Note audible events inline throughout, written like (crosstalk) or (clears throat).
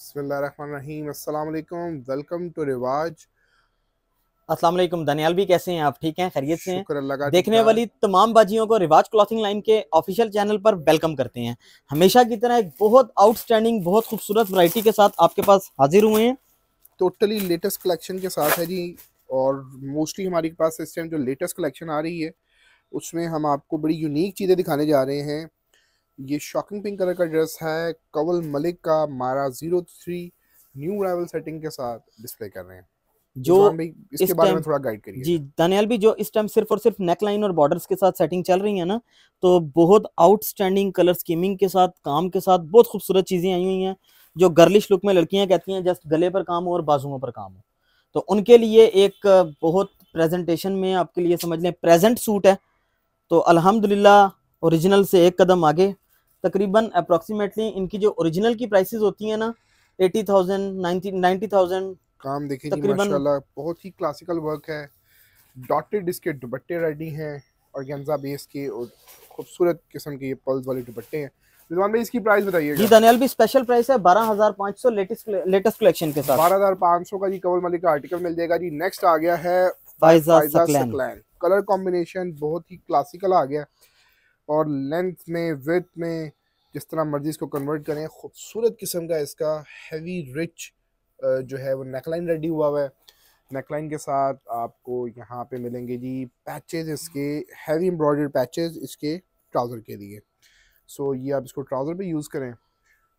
बसमीम अल्लाम welcome to रिवाज असलम दानियाल भी कैसे हैं आप ठीक हैं खैरियत से देखने वाली तमाम बाजियों को रिवाज क्लॉथिंग लाइन के ऑफिशियल चैनल पर वेलकम करते हैं हमेशा की तरह एक बहुत आउटस्टैंडिंग बहुत खूबसूरत वैरायटी के साथ आपके पास हाजिर हुए हैं टोटली लेटेस्ट कलेक्शन के साथ है जी और मोस्टली हमारे पास इस टाइम जो लेटेस्ट कलेक्शन आ रही है उसमें हम आपको बड़ी यूनिक चीज़ें दिखाने जा रहे हैं ये शॉकिंग पिंक कलर का ड्रेस है कवल मलिक का मारा zero three new arrival setting के साथ डिस्प्ले कर रहे हैं जो इसके बारे में थोड़ा गाइड करिए जी दानियाल भी जो इस टाइम सिर्फ और सिर्फ नेक लाइन और बॉर्डर्स के साथ सेटिंग चल रही है ना तो बहुत आउटस्टैंडिंग कलर स्कीमिंग के साथ काम के साथ बहुत खूबसूरत चीज़ें आई हुई हैं जो गर्लिश लुक में लड़कियां कहती हैं जस्ट गले पर काम हो और बाजुओं पर काम हो तो उनके लिए एक बहुत प्रेजेंटेशन में आपके लिए समझ लें प्रेजेंट सूट है तो अल्हम्दुलिल्लाह ओरिजिनल से एक कदम आगे तकरीबन अप्रोक्सीमेटली इनकी जो ओरिजिनल की प्राइसेस होती है ना एटी थाउजेंड नाइन्टी थाउजेंड काम देखिए माशाल्लाह बहुत ही क्लासिकल वर्क है डॉटेड इसके दुपट्टे रेडी हैं और गेंजा बेस के और खूबसूरत किस्म के ये पल्स वाले दुपट्टे हैं रिजवान भाई इसकी प्राइस बताइए जी दानियाल भी स्पेशल प्राइस है 12500 लेटेस्ट लेटेस्ट कलेक्शन के साथ 12500 का जी कवल मलिक का आर्टिकल मिल जाएगा जी नेक्स्ट आ गया है सकलैन कलर कॉम्बिनेशन बहुत ही क्लासिकल आ गया है और लेंथ में विथ में जिस तरह मर्जी इसको कन्वर्ट करें खूबसूरत किस्म का इसका हैवी रिच जो है वो नेकलाइन रेडी हुआ हुआ है नेकलाइन के साथ आपको यहाँ पे मिलेंगे जी पैचेस इसके हैवी एम्ब्रॉयडर्ड पैचेस इसके ट्राउज़र के लिए सो so, ये आप इसको ट्राउज़र पे यूज़ करें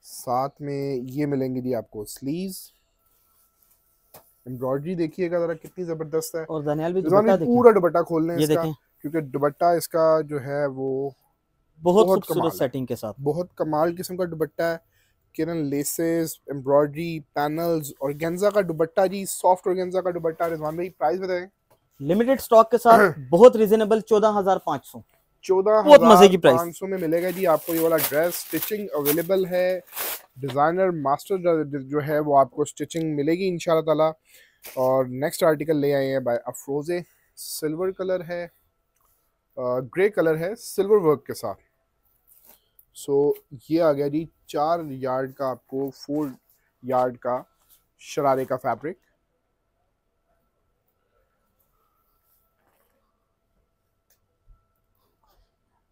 साथ में ये मिलेंगे जी आपको स्लीव एम्ब्रॉयडरी देखिएगा ज़रा कितनी ज़बरदस्त है और भी पूरा दुपट्टा खोल लें इसका क्योंकि दुबट्टा इसका जो है वो बहुत, बहुत कमाल सेटिंग के साथ बहुत कमाल किस्म का दुबट्टा है किरण लेसेस एम्ब्रॉयडरी पैनल्स और गेंजा का दुबट्टा जी सॉफ्ट और गेंजा का दुबट्टा रिजवान भाई प्राइस बताएं लिमिटेड स्टॉक के साथ (clears throat) बहुत रीजनेबल चौदह हजार पाँच सौ चौदह बहुत मजे की प्राइस पाँच में मिलेगा जी आपको ये वाला ड्रेस स्टिचिंग अवेलेबल है डिज़ाइनर मास्टर जो है वो आपको स्टिचिंग मिलेगी इन ताला और नेक्स्ट आर्टिकल ले आए हैं बाय अफरोज़े सिल्वर कलर है ग्रे कलर है सिल्वर वर्क के साथ सो so, ये आ गया जी चार यार्ड का आपको फोर यार्ड का शरारे का फैब्रिक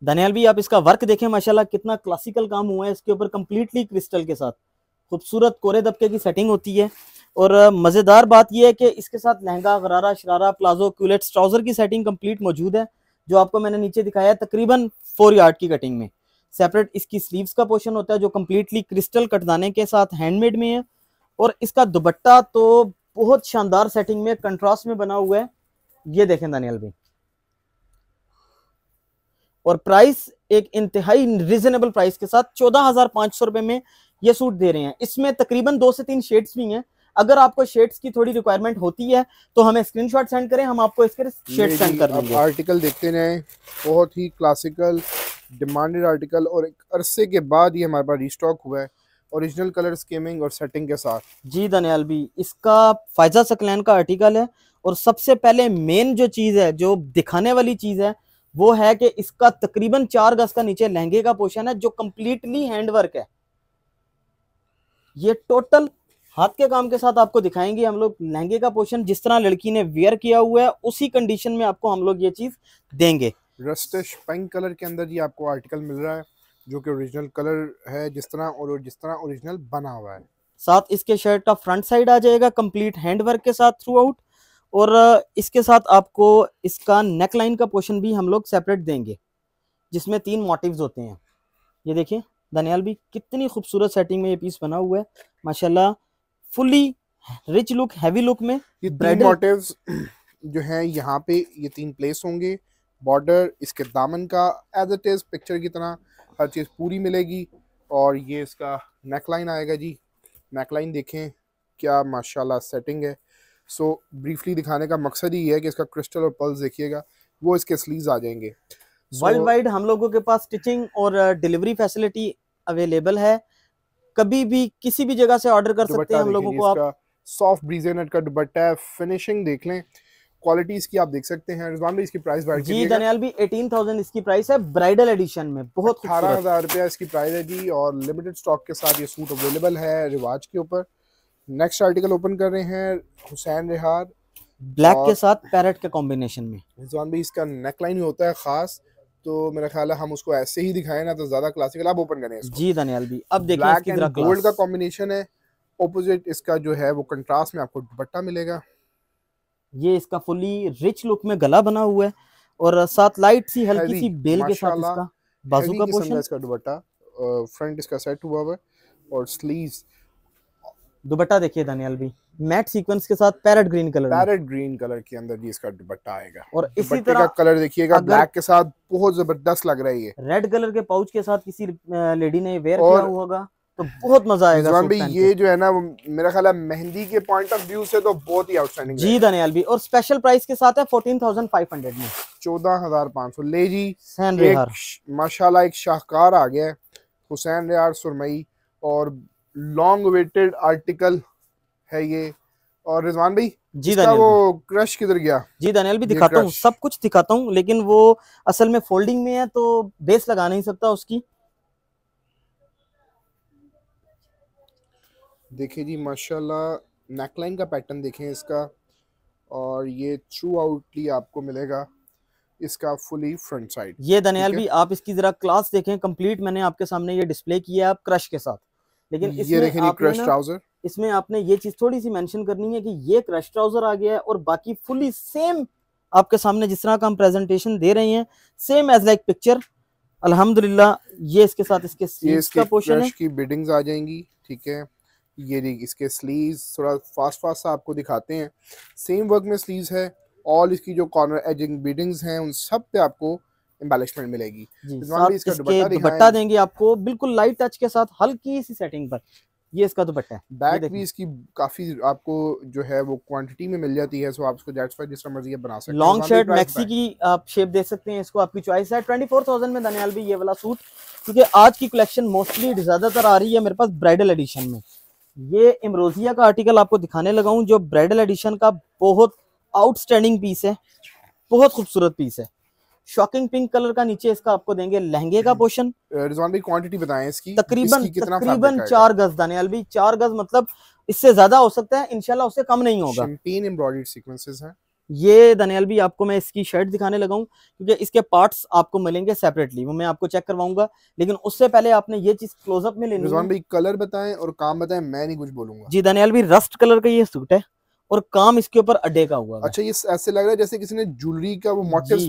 दानियाल भी आप इसका वर्क देखें माशाल्लाह कितना क्लासिकल काम हुआ है इसके ऊपर कंप्लीटली क्रिस्टल के साथ खूबसूरत कोरे दबके की सेटिंग होती है और मज़ेदार बात यह है कि इसके साथ lehenga gharara sharara palazzo culottes trouser की सेटिंग कंप्लीट मौजूद है जो आपको मैंने नीचे दिखाया है तकरीबन फोर यार्ड की कटिंग में सेपरेट इसकी स्लीव्स का पोर्शन होता है जो कम्प्लीटली क्रिस्टल कटदाने के साथ हैंडमेड में है और इसका दुपट्टा तो बहुत शानदार सेटिंग में कंट्रास्ट में बना हुआ है ये देखें दानियल भाई और प्राइस एक इंतहाई रिजनेबल प्राइस के साथ चौदह हजार पांच सौ रुपए में ये सूट दे रहे हैं इसमें तकरीबन दो से तीन शेड्स भी हैं अगर आपको शेड्स की थोड़ी रिक्वायरमेंट होती है तो हमें स्क्रीनशॉट सेंड करें हम आपको इसके शेड सेंड कर देंगे आर्टिकल देखते रहे बहुत ही क्लासिकल डिमांडेड आर्टिकल और एक अरसे के बाद ही हमारे पास रिस्टॉक हुआ है ओरिजिनल कलर स्कीमिंग और सेटिंग के साथ जी दनियाल भी इसका फायजा सकलैन का आर्टिकल है और सबसे पहले मेन जो चीज़ है जो दिखाने वाली चीज़ है वो है कि इसका तकरीबन चार गज का नीचे लहंगे का पोर्शन है जो कम्प्लीटली हैंडवर्क है ये टोटल हाथ के काम के साथ आपको दिखाएंगे हम लोग लहंगे का पोर्शन जिस तरह लड़की ने वेयर किया हुआ है उसी कंडीशन में आपको हम लोग ये चीज देंगे रस्टेश पिंक कलर के अंदर ये आपको आर्टिकल मिल रहा है जो कि ओरिजिनल कलर है जिस तरह और जिस तरह ओरिजिनल बना हुआ है साथ इसके शर्ट का फ्रंट साइड आ जाएगा कंप्लीट हैंड वर्क के साथ थ्रू आउट और इसके साथ आपको इसका नेक लाइन का पोर्शन भी हम लोग सेपरेट देंगे जिसमें तीन मोटिव होते हैं ये देखिए दनियाल भी कितनी खूबसूरत सेटिंग में ये पीस बना हुआ है माशाल्लाह fully rich look heavy look में ये ब्रेड मोटिव जो है यहाँ पे ये तीन प्लेस होंगे बॉर्डर इसके दामन का एज इट इज पिक्चर की तरह हर चीज़ पूरी मिलेगी और ये इसका नेकलाइन आएगा जी नेकलाइन देखें क्या माशाल्लाह सेटिंग है सो so, ब्रीफली दिखाने का मकसद ही है कि इसका क्रिस्टल और पल्स देखिएगा वो इसके स्लीव्स आ जाएंगे वर्ल्ड so, वाइड हम लोगों के पास स्टिचिंग और डिलीवरी फैसिलिटी अवेलेबल है कभी भी किसी भी जगह से ऑर्डर कर सकते हैं हम लोगों को आप सॉफ्ट ब्रीजे नट का दुपट्टा फिनिशिंग देख लें क्वालिटी इसकी आप देख सकते हैं रिजवान भाई इसकी प्राइस बैठ जी दनियाल भी 18000 इसकी प्राइस है ब्राइडल एडिशन में बहुत अठारह हजार रुपया इसकी प्राइस है जी और लिमिटेड स्टॉक के साथ ये सूट अवेलेबल है रिवाज के ऊपर नेक्स्ट आर्टिकल ओपन कर रहे हैं हुसैन रिहार ब्लैक के साथ पैरट के कॉम्बिनेशन में रिजवान भाई इसका नेकलाइन होता है खास तो मेरा ख्याल है हम उसको ऐसे ही दिखाएं ना तो ज्यादा क्लासिकल आप ओपन करें जी दानियाल भी अब देखिए गोल्ड का कॉम्बिनेशन है ऑपोजिट इसका जो है वो कंट्रास्ट में आपको दुपट्टा मिलेगा ये इसका फुली रिच लुक में गला बना हुआ है और साथ लाइट सी हल्की सी बेल के साथ इसका बाजू का पोर्शन इसका दुपट्टा फ्रंट इसका सेट हुआ हुआ है और स्लीव्स दुपट्टा देखिए दानियाल भी मैट सीक्वेंस के साथ parrot green colour parrot green colour के अंदर भी इसका दुपट्टा आएगा और इसी तरह का कलर देखिएगा ब्लैक के साथ बहुत जबरदस्त लग रहा है रेड कलर के पाउच के साथ किसी लेडी ने वेयर किया होगा तो बहुत मजा आएगा भाई ये जो है ना मेरा ख्याल है मेहंदी के पॉइंट ऑफ व्यू से तो बहुत ही आउटस्टैंडिंग जी दानियाल भी और स्पेशल प्राइस के साथ है फोर्टीन थाउजेंड फाइव हंड्रेड में चौदह हजार पाँच सौ ले जी माशाल्लाह एक शाहकार आ गया हुसैन रियार सुरमई और लॉन्ग वेटेड आर्टिकल है ये और रिजवान भाई जी दानियल वो क्रश किधर गया जी दानियल भी दिखाता हूँ सब कुछ दिखाता हूँ लेकिन वो असल में फोल्डिंग में है तो बेस लगा नहीं सकता उसकी देखिए जी माशाल्लाह नेकलाइन का पैटर्न देखें इसका और ये थ्रू आउटली आपको मिलेगा इसका फुली फ्रंट साइड ये दानियल भी आप इसकी जरा क्लास देखें कंप्लीट मैंने आपके सामने ये डिस्प्ले किया है आप क्रश के साथ लेकिन इसमें आपने ट्राउजर इसमें आपने ये चीज थोड़ी सी मेंशन करनी है कि ये क्रश ट्राउजर आ गया है और बाकी फुली सेम आपके सामने जिस तरह का हम प्रेजेंटेशन दे रहे हैं सेम एज लाइक पिक्चर अल्हम्दुलिल्लाह ये इसके साथ इसके स्लीव्स का पोर्शन है की बिडिंग्स आ जाएंगी ठीक है ये देखिए इसके स्लीव्स थोड़ा फास्ट फास्ट सा आपको दिखाते हैं सेम वर्क में स्लीव्स है ऑल इसकी जो कॉर्नर एजिंग बिडिंग्स हैं उन सब पे आपको एम्बेलिशमेंट मिलेगी तो दुपट्टा देंगे आपको बिल्कुल लाइट टच के साथ हल्की सी सेटिंग पर ये इसका दुपट्टा है बैक भी इसकी काफी आपको जो है वो क्वांटिटी में मिल जाती है सो आप इसको दैट्स व्हाई जिस तरह मर्जी आप बना सकते हैं लॉन्ग शर्ट मैक्सी की आप शेप दे सकते हैं इसको आपकी चॉइस है 24000 में दानियाल भी ये वाला सूट क्योंकि आज की कलेक्शन मोस्टली ज्यादातर आ रही है मेरे पास ब्राइडल एडिशन में ये इमरोजिया का आर्टिकल आपको दिखाने लगा हूँ जो ब्राइडल एडिशन का बहुत आउटस्टैंडिंग पीस है बहुत खूबसूरत पीस है शॉकिंग पिंक कलर का नीचे इसका आपको देंगे लहंगे का पोर्शन भाई क्वांटिटी बताएं इसकी तकरीबन तकरीबन चार गज दानियाल भी चार गज मतलब इससे ज्यादा हो सकता है इनशाला उससे कम नहीं होगा तीन एम्ब्रॉयडर्ड ये दानियाल भी आपको मैं इसकी शर्ट दिखाने लगा हूँ क्योंकि इसके पार्ट्स आपको मिलेंगे सेपरेटली वो मैं आपको चेक करवाऊंगा लेकिन उससे पहले आपने ये चीज क्लोजअप में लेनी भाई कलर बताएं और काम बताएं मैं नहीं कुछ बोलूंगा जी दानियाल भी रस्ट कलर का ये सूट है और काम इसके ऊपर अड्डे का हुआ अच्छा ये ऐसे लग रहा है जैसे किसी ने ज्वेलरी का वो मोटिव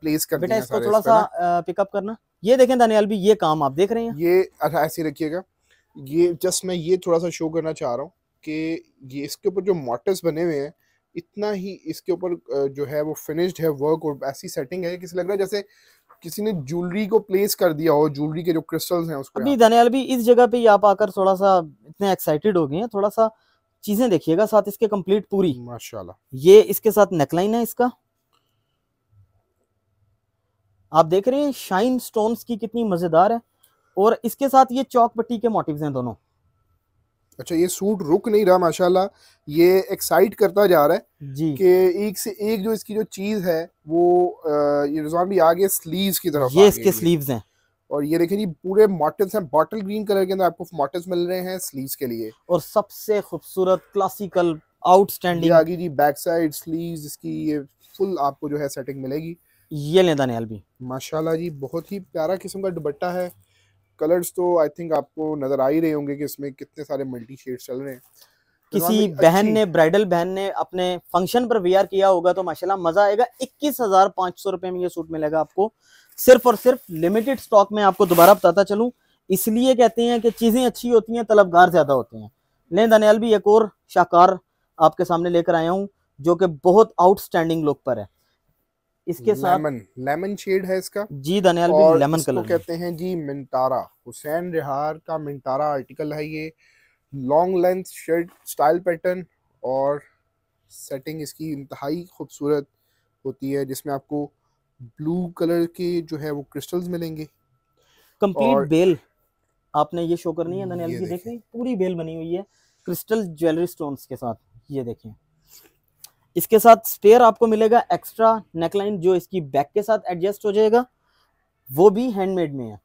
प्लेस कर बेटा इसको थोड़ा सा पिकअप करना ये देखें दानियाल भी ये काम आप देख रहे हैं ये अच्छा, ऐसे रखिएगा ये जस्ट मैं ये थोड़ा सा शो करना चाह रहा हूँ कि ये इसके ऊपर जो मोटिव्स बने हुए हैं इतना ही इसके ऊपर जो है वो फिनिश्ड है वर्क और ऐसी सेटिंग है किसी लग रहा है जैसे किसी ने ज्वेलरी को प्लेस कर दिया हो ज्वेलरी के जो क्रिस्टल्स हैं उसको अभी दनियाल भी इस जगह पे आप आकर थोड़ा सा इतने एक्साइटेड हो गए हैं थोड़ा सा चीजें देखिएगा साथ इसके कंप्लीट पूरी माशाल्लाह ये इसके साथ नेकलाइन है इसका आप देख रहे हैं शाइन स्टोन्स की कितनी मजेदार है और इसके साथ ये चौक पट्टी के मोटिव हैं दोनों अच्छा ये सूट रुक नहीं रहा माशाल्लाह ये एक्साइट करता जा रहा है जी कि एक से एक जो इसकी जो चीज है वो ये भी आगे स्लीव्स की तरफ ये इसके स्लीव्स हैं और ये देखिए जी पूरे मॉटल्स हैं बॉटल ग्रीन कलर के अंदर आपको मॉटल्स मिल रहे हैं स्लीव के लिए और सबसे खूबसूरत क्लासिकल आउटस्टैंडिंग आगे जी बैक साइड स्लीव इसकी ये फुल आपको जो है सेटिंग मिलेगी ये लेदा नहल भी माशाल्लाह जी बहुत ही प्यारा किस्म का दुपट्टा है कलर्स तो आई थिंक आपको नजर आ ही रहे होंगे कि इसमें कितने सारे मल्टी शेड चल रहे हैं किसी बहन ने ब्राइडल बहन ने अपने फंक्शन पर वेयर किया होगा तो माशाल्लाह मजा आएगा इक्कीस हजार पांच सौ रुपए में ये सूट मिलेगा आपको सिर्फ और सिर्फ लिमिटेड स्टॉक में आपको दोबारा बताता चलूँ इसलिए कहते हैं कि चीज़ें अच्छी होती हैं तलबगार ज़्यादा होते हैं लें दानियाल भी एक और शाहकार आपके सामने लेकर आया हूँ जो कि बहुत आउटस्टैंडिंग लुक पर है इसके साथ लेमन लेमन शेड है इसका जी दनियाल भी लेमन कलर कहते हैं जी मिंटारा हुसैन रिहार का मिंटारा आर्टिकल है ये long length shirt style pattern और सेटिंग इसकी इंतहाई खूबसूरत होती है जिसमें आपको ब्लू कलर के जो है वो क्रिस्टल्स मिलेंगे कंप्लीट बेल आपने ये शो करनी है ननल की देख रही पूरी बेल बनी हुई है क्रिस्टल ज्वेलरी स्टोन्स के साथ ये देखिए इसके साथ स्टेयर आपको मिलेगा एक्स्ट्रा नेकलाइन जो इसकी बैक के साथ एडजस्ट हो जाएगा वो भी हैंडमेड में है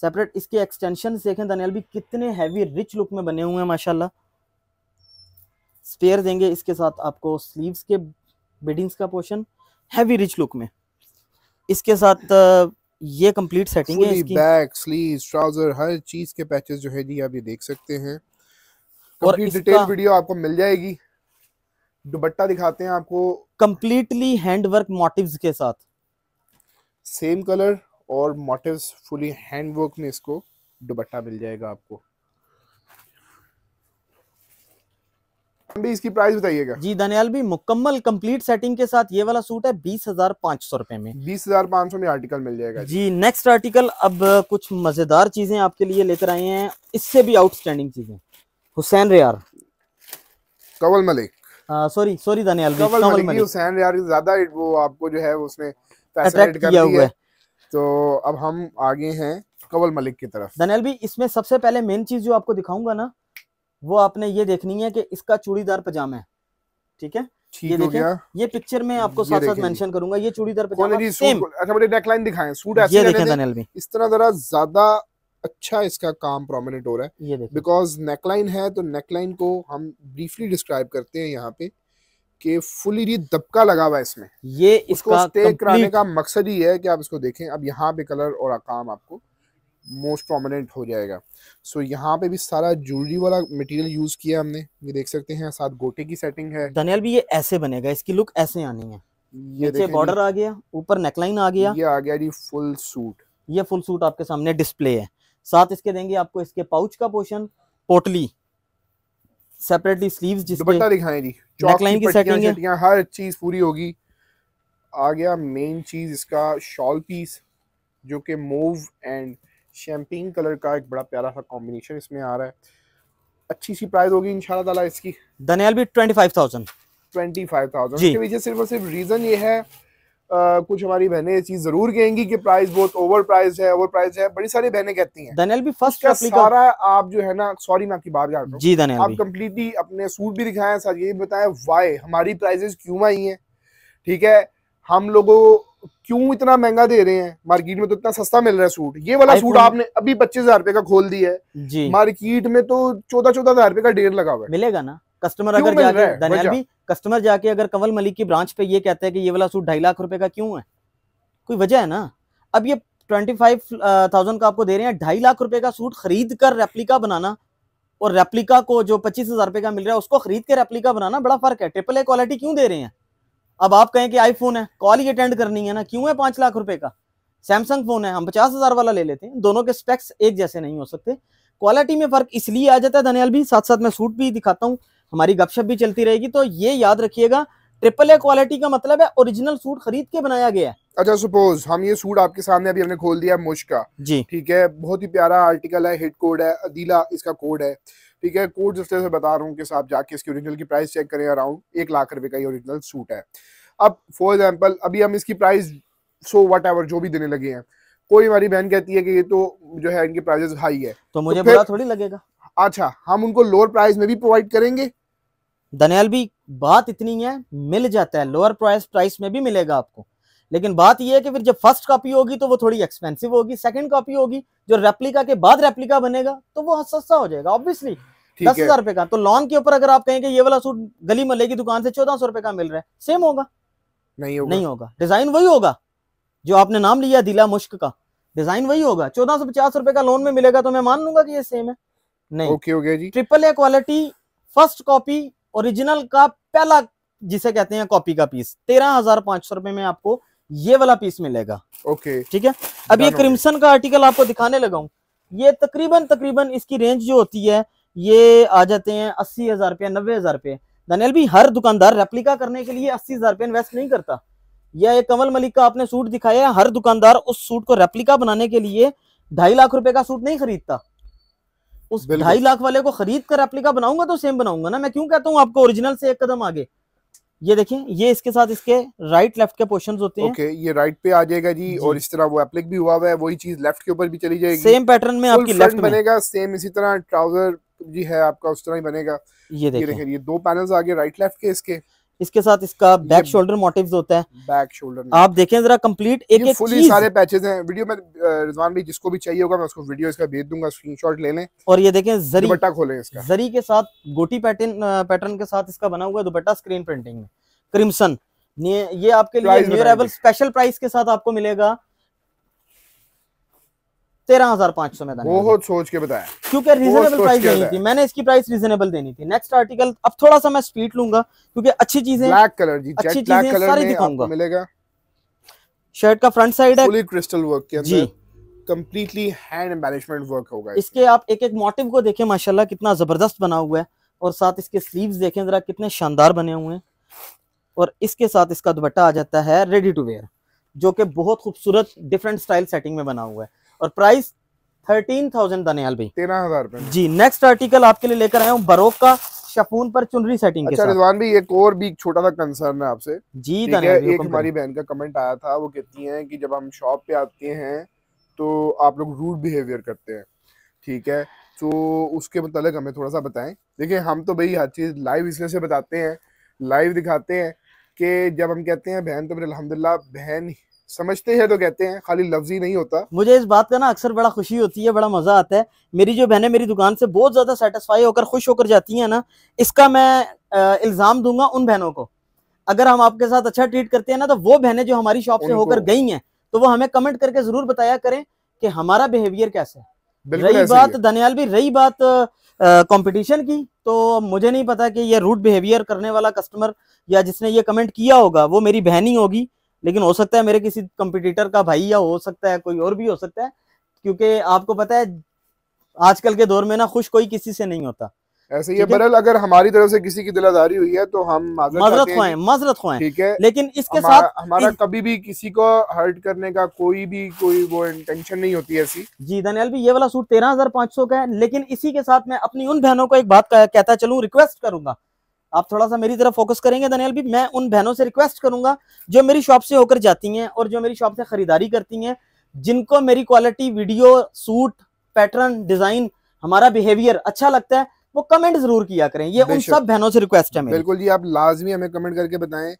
सेपरेट इसके एक्सटेंशन देखें दनियल भी कितने हैवी रिच लुक में बने हुए हैं माशाल्लाह स्टेयर देंगे इसके साथ आपको स्लीव्स के बिडिंग्स का पोर्शन हैवी रिच लुक में इसके साथ ये कंप्लीट सेटिंग है इसकी बैक स्लीव्स ट्राउजर हर चीज के पैचेस जो है जी आप ये देख सकते हैं और डिटेल वीडियो आपको मिल जाएगी दुपट्टा दिखाते हैं आपको कंप्लीटली हैंड वर्क मोटिव्स के साथ सेम कलर और मोटिव्स फुली हैंड वर्क में इसको दुपट्टा मिल जाएगा आपको भी इसकी प्राइस बताइएगा जी दानियाल भी मुकम्मल कंप्लीट सेटिंग के साथ ये वाला सूट है बीस हजार पाँच सौ रूपये में बीस हजार पाँच सौ में आर्टिकल मिल जाएगा जी नेक्स्ट आर्टिकल अब कुछ मजेदार चीजें आपके लिए लेकर आए हैं इससे भी आउटस्टैंडिंग चीजें हुसैन रियार कवल मलिक सॉरी सॉरी दानियाल कवल, मलिक हुसैन रियार ज्यादा वो आपको जो है उसने अट्रैक्ट किया हुआ है तो अब हम आगे हैं कवल मलिक की तरफ दानियाल भी इसमें सबसे पहले मेन चीज जो आपको दिखाऊंगा ना वो आपने ये देखनी है कि इसका चूड़ीदार पजामा है ठीक है ये देखिए ये पिक्चर में आपको साथ साथ मेंशन करूंगा ये चूड़ीदार पजामा सेम अच्छा दिखाएं सूट ऐसे ये देखें तनल में इस तरह जरा ज्यादा अच्छा इसका काम प्रोमिनेंट हो रहा है बिकॉज नेकलाइन है तो नेकलाइन को हम ब्रीफली डिस्क्राइब करते हैं यहाँ पे कि फुली ये दबका लगा हुआ है इसमें ये इसको स्टे कराने का मकसद ही है कि आप इसको देखें अब यहाँ पे कलर और काम आपको मोस्ट प्रोमिनेंट हो जाएगा सो so, यहाँ पे भी सारा ज्वेलरी वाला मटेरियल यूज किया हमने ये देख सकते हैं साथ गोटे की सेटिंग है धनियल भी ये ऐसे बनेगा इसकी लुक ऐसे आनी है ये बॉर्डर आ गया ऊपर नेकलाइन आ गया ये आ गया जी फुल सूट ये फुल सूट आपके सामने डिस्प्ले है साथ इसके देंगे आपको इसके पाउच का पोर्शन पोटली सेपरेटली स्लीव्स जिसके दिखाएं जी नेकलाइन की सेटिंग हर चीज पूरी होगी आ गया मेन चीज इसका शॉल पीस जो कि मूव एंड शैम्पिंग कलर का एक बड़ा प्यारा सा कॉम्बिनेशन इसमें आ रहा है अच्छी सी प्राइस होगी इंशाल्लाह ताला इसकी दनियाल भी 25000 25000 इसके पीछे सिर्फ और सिर्फ रीजन ये है आ, कुछ हमारी बहनें ये चीज जरूर कहेंगी कि प्राइस बहुत ओवर प्राइस है ओवर प्राइस है बड़ी सारी बहनें कहती हैं दनेल भी फर्स्ट सारा आप जो है ना सॉरी मैं आपकी बात कर जी दनेल आप कम्प्लीटली अपने सूट भी दिखाएं सर ये बताएं वाई हमारी प्राइजेस क्यों आई है ठीक है हम लोगों क्यों इतना महंगा दे रहे हैं मार्केट में तो इतना सस्ता मिल रहा है सूट ये वाला सूट आपने अभी पच्चीस हजार रुपए का खोल दिया है जी मार्केट में तो चौदह चौदह हजार रुपए का ढेर लगा हुआ मिलेगा ना कस्टमर अगर जाके भी कस्टमर जाके अगर कंवल मलिक की ब्रांच पे ये कहते हैं कि ये वाला सूट ढाई लाख रुपए का क्यों है कोई वजह है ना अब ये ट्वेंटी फाइव थाउजेंड का आपको दे रहे हैं ढाई लाख रुपए का सूट खरीद कर रेप्लिका बनाना और रेप्लिका को जो पच्चीस हजार रुपए का मिल रहा है उसको खरीद के रेप्लिका बनाना बड़ा फर्क है ट्रिपल ए क्वालिटी क्यों दे रहे हैं अब आप कहें कि आईफोन है कॉल ही अटेंड करनी है ना क्यों है पांच लाख रुपए का सैमसंग फोन है हम पचास हजार वाला ले लेते हैं दोनों के स्पेक्स एक जैसे नहीं हो सकते क्वालिटी में फर्क इसलिए आ जाता है धनियाल भी साथ साथ मैं सूट भी दिखाता हूँ हमारी गपशप भी चलती रहेगी तो ये याद रखिएगा ट्रिपल ए क्वालिटी का मतलब है ओरिजिनल सूट खरीद के बनाया गया है अच्छा सपोज हम ये सूट आपके सामने अभी हमने खोल दिया मुश्का जी ठीक है बहुत ही प्यारा आर्टिकल है हिट कोड है अदीला इसका कोड है ठीक है कोर्ट जिस तरह से बता रहा हूँ कि आप जाके इसकी ओरिजिनल की प्राइस चेक करें अराउंड एक लाख रुपए का ये ओरिजिनल सूट है अब फॉर एग्जाम्पल अभी हम इसकी प्राइस सो वट एवर जो भी देने लगे हैं कोई हमारी बहन कहती है कि ये तो जो है इनकी प्राइजेस हाई है तो मुझे तो बुरा थोड़ी लगेगा अच्छा हम उनको लोअर प्राइस में भी प्रोवाइड करेंगे दनियाल भी बात इतनी है मिल जाता है लोअर प्राइस प्राइस में भी मिलेगा आपको लेकिन बात यह है कि फिर जब फर्स्ट कॉपी होगी तो वो थोड़ी एक्सपेंसिव होगी सेकंड कॉपी होगी जो रेप्लिका के बाद रेप्लिका बनेगा तो वो सस्ता हो जाएगा ऑब्वियसली दस हजार रुपए का तो लॉन के ऊपर अगर आप कि ये वाला सूट गली मल्ले की दुकान से चौदह सौ रुपए का मिल रहा है सेम होगा नहीं होगा नहीं होगा डिजाइन वही होगा जो आपने नाम लिया दिला मुश्क का डिजाइन वही होगा चौदह सौ पचास रुपए का लोन में मिलेगा तो मैं मान लूंगा कि ये सेम है नहीं ओके हो गया जी triple A quality first copy original का पहला जिसे कहते हैं कॉपी का पीस तेरह हजार पांच सौ रुपए में आपको ये वाला पीस मिलेगा ओके ठीक है अब ये क्रिम्सन का आर्टिकल आपको दिखाने लगा हूँ ये तकरीबन तकरीबन इसकी रेंज जो होती है ये आ जाते हैं अस्सी हजार रुपया नब्बे हजार रुपये दानियल भी हर दुकानदार रेप्लिका करने के लिए अस्सी हजार रुपया इन्वेस्ट नहीं करता या एक कमल मलिक का आपने सूट दिखाया हर दुकानदार उस सूट को रेप्लिका बनाने के लिए ढाई लाख रुपए का सूट नहीं खरीदता उस ढाई लाख वाले को खरीद कर रेप्लिका बनाऊंगा तो सेम बनाऊंगा ना मैं क्यों कहता हूँ आपको ओरिजिनल से एक कदम आगे ये देखें ये इसके साथ इसके राइट लेफ्ट के पोर्शन होते हैं ओके okay, ये राइट पे आ जाएगा जी, जी और इस तरह वो एप्लिक भी हुआ हुआ है वही चीज लेफ्ट के ऊपर भी चली जाएगी सेम पैटर्न में आपकी लेफ्ट बनेगा सेम इसी तरह ट्राउजर जी है आपका उस तरह ही बनेगा ये देखें ये, ये दो पैनल्स आगे राइट लेफ्ट के इसके इसके साथ इसका बैक शोल्डर मोटिव्स होता है बैक शोल्डर आप देखें जरा कंप्लीट एक एक फुली सारे पैचेस हैं वीडियो में रिजवान भाई जिसको भी चाहिए होगा मैं उसको वीडियो इसका भेज दूंगा स्क्रीनशॉट ले लें और ये देखें जरी दुपट्टा खोले इसका जरी के साथ गोटी पैटर्न पैटर्न के साथ इसका बना हुआ है दुपट्टा स्क्रीन प्रिंटिंग में क्रिमसन ये आपके लिए न्यू अराइवल स्पेशल प्राइस के साथ आपको मिलेगा तेरह हजार पांच सौ में बहुत सोच के बताया रीजनेबल प्राइस देनी थी मैंने इसकी प्राइस रीजनेबल देनी थी नेक्स्ट आर्टिकल अब थोड़ा सा मैं स्पीड लूंगा क्योंकि अच्छी है इसके आप एक एक मोटिव को देखे माशाला कितना जबरदस्त बना हुआ है और साथ इसके स्लीव देखे जरा कितने शानदार बने हुए हैं और इसके साथ इसका दुपट्टा आ जाता है रेडी टू वेयर जो कि बहुत खूबसूरत डिफरेंट स्टाइल सेटिंग में बना हुआ है और प्राइस थर्टीन थाउजेंड दनियाल भाई तेरह हजार जी नेक्स्ट आर्टिकल आपके लिए लेकर आया हूँ बरोक का शफून पर चुनरी सेटिंग अच्छा रिजवान भी एक और भी छोटा सा कंसर्न है आपसे जी एक हमारी बहन का कमेंट आया था वो कहती हैं कि जब हम शॉप पे आते हैं तो आप लोग रूड बिहेवियर करते हैं ठीक है तो उसके मतलब हमें थोड़ा सा बताएं देखिए हम तो भाई हर चीज़ लाइव इसलिए से बताते हैं लाइव दिखाते हैं कि जब हम कहते हैं बहन तो फिर अलहमदिल्ला बहन समझते हैं तो कहते हैं खाली लफ्ज ही नहीं होता मुझे इस बात का ना अक्सर बड़ा खुशी होती है बड़ा मजा आता है मेरी जो बहनें मेरी दुकान से बहुत ज्यादा सेटिस्फाई होकर खुश होकर जाती हैं ना इसका मैं इल्जाम दूंगा उन बहनों को अगर हम आपके साथ अच्छा ट्रीट करते हैं ना तो वो बहनें जो हमारी शॉप से होकर गई हैं तो वो हमें कमेंट करके जरूर बताया करें कि हमारा बिहेवियर कैसा है रही बात दनियाल भी रही बात कंपटीशन की तो मुझे नहीं पता कि ये रूट बिहेवियर करने वाला कस्टमर या जिसने ये कमेंट किया होगा वो मेरी बहन ही होगी लेकिन हो सकता है मेरे किसी कंपटीटर का भाई या हो सकता है कोई और भी हो सकता है क्योंकि आपको पता है आजकल के दौर में ना खुश कोई किसी से नहीं होता ऐसे ही बरल अगर हमारी तरफ से किसी की दिलादारी हुई है तो हम मजरत खुआ मजरत खुआ ठीक है लेकिन इसके हमा, साथ हमारा इस... कभी भी किसी को हर्ट करने का कोई भी कोई वो इंटेंशन नहीं होती ऐसी जी दनियाल भी ये वाला सूट तेरह हजार पाँच सौ का है लेकिन इसी के साथ मैं अपनी उन बहनों को एक बात कहता चलू रिक्वेस्ट करूंगा आप थोड़ा सा मेरी तरफ फोकस करेंगे दनियाल भी मैं उन बहनों से रिक्वेस्ट करूंगा जो मेरी शॉप से होकर जाती हैं और जो मेरी शॉप से खरीदारी करती हैं जिनको मेरी quality video suit pattern design हमारा बिहेवियर अच्छा लगता है वो कमेंट जरूर किया करें ये उन सब बहनों से रिक्वेस्ट है बिल्कुल जी आप लाजमी हमें कमेंट करके बताएं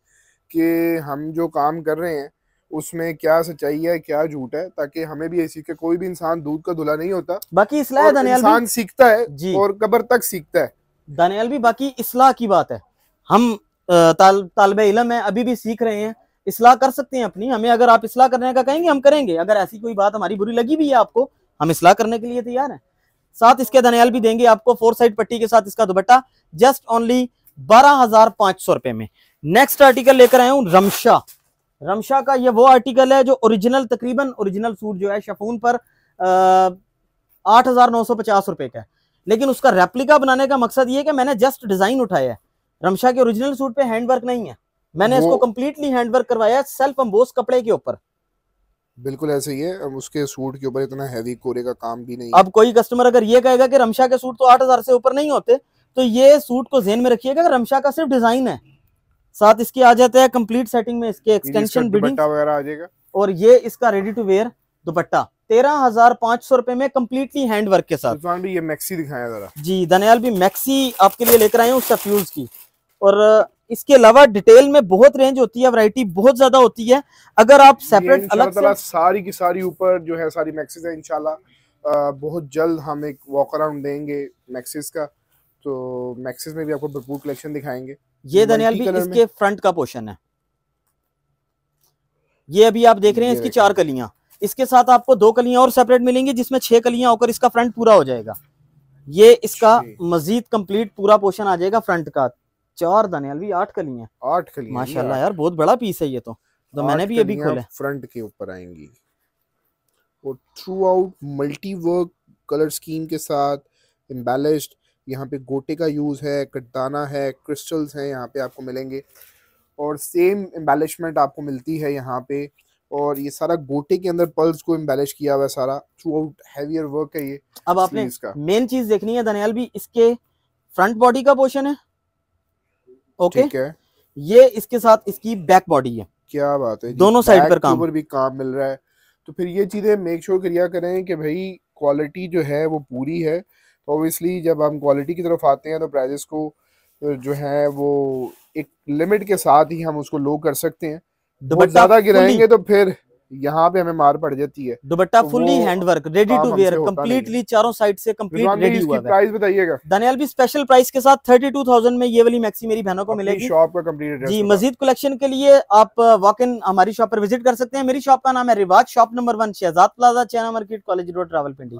कि हम जो काम कर रहे हैं उसमें क्या सच्चाई है क्या झूठ है ताकि हमें भी ऐसी कोई भी इंसान दूध का धुला नहीं होता बाकी इंसान सीखता है और कबर तक सीखता है दानियाल भी बाकी इसलाह की बात है हम तालब इलम है अभी भी सीख रहे हैं इसलाह कर सकते हैं अपनी हमें अगर आप इसलाह करने का कहेंगे हम करेंगे अगर ऐसी कोई बात हमारी बुरी लगी भी है आपको हम इसलाह करने के लिए तैयार हैं साथ इसके दनियाल भी देंगे आपको फोर साइड पट्टी के साथ इसका दुपट्टा जस्ट ओनली बारह हजार पांच सौ रुपए में नेक्स्ट आर्टिकल लेकर आया हूँ रमशा रमशा का ये वो आर्टिकल है जो ओरिजिनल तकरीबन ओरिजिनल सूट जो है शफून पर आठ हजार नौ सौ पचास रुपए का है लेकिन उसका रेप्लिका बनाने का मकसद ये कि मैंने जस्ट डिजाइन उठाया है रमशा के ओरिजिनल सूट पे हैंडवर्क नहीं है मैंने इसको कम्प्लीटली हैंडवर्क करवाया सेल्फ अम्बोस कपड़े के ऊपर बिल्कुल ऐसे ही है उसके सूट के ऊपर इतना हैवी कोरे का काम भी नहीं अब कोई कस्टमर अगर ये कहेगा कि रमशा के सूट तो आठ हजार से ऊपर नहीं होते तो ये सूट को जेन में रखिएगा रमशा का सिर्फ डिजाइन है साथ इसकी आ जाते हैं कंप्लीट सेटिंग में इसके एक्सटेंशन बिडिंग वगैरह आ जाएगा और ये इसका रेडी टू वेयर दुपट्टा तेरह हजार पांच सौ रुपए में कम्प्लीटली हैंड वर्क के साथ भी ये मैक्सी दिखाया जरा जी धनयाल भी मैक्सी आपके लिए लेकर आए उसका फ्यूज की और इसके अलावा डिटेल में बहुत रेंज होती है वैरायटी बहुत ज्यादा होती है अगर आप सेपरेट अलग से... सारी की सारी ऊपर जो है सारी मैक्सिस है इनशाला बहुत जल्द हम एक वॉक अराउंड देंगे मैक्सिस का तो मैक्सिस में भी आपको भरपूर कलेक्शन दिखाएंगे ये धनियाल भी इसके फ्रंट का पोर्शन है ये अभी आप देख रहे हैं इसकी चार कलियां इसके साथ आपको दो कलियां और सेपरेट मिलेंगी जिसमें छह कलियां होकर इसका फ्रंट पूरा हो जाएगा ये इसका मजीद कंप्लीट पूरा पोर्शन आ जाएगा फ्रंट का चार दाने अलवी आठ कलियां आठ कलियां माशाल्लाह यार बहुत बड़ा पीस है ये तो तो मैंने भी अभी खोला फ्रंट के ऊपर आएंगी और throughout multi work colour scheme के साथ एम्बेलिस्ड यहाँ पे गोटे का यूज़ है कटदाना है क्रिस्टल्स हैं यहाँ पे आपको मिलेंगे और सेम एम्बेलिशमेंट आपको मिलती है यहाँ पे और ये सारा गोटे के अंदर पल्स को एम्बेलिश किया हुआ है सारा थ्रू आउट हैवियर वर्क है ये अब आपने मेन चीज देखनी है दनियाल भी इसके फ्रंट बॉडी का पोर्शन है ओके okay? है। ये इसके साथ इसकी बैक बॉडी है क्या बात है दोनों साइड पर काम भी काम मिल रहा है तो फिर ये चीजें मेक श्योर करिया करें कि भाई क्वालिटी जो है वो पूरी है तो ऑब्वियसली जब हम क्वालिटी की तरफ आते हैं तो प्राइजेस को जो है वो एक लिमिट के साथ ही हम उसको लो कर सकते हैं ज्यादा गिराएंगे तो फिर यहाँ पे हमें मार पड़ जाती है दुपट्टा तो fully handwork ready to wear completely चारों साइड से कम्प्लीट रेडी हुआ प्राइस बताइएगा दनियाल भी स्पेशल प्राइस के साथ थर्टी टू थाउजेंड में ये वाली मैक्सी मेरी बहनों को मिलेगी शॉप का कम्प्लीट जी मजीद कलेक्शन के लिए आप वॉक uh, इन हमारी शॉप पर विजिट कर सकते हैं मेरी शॉप का नाम है Riwaj shop number one Shahzad plaza China market college road Rawal पिंडी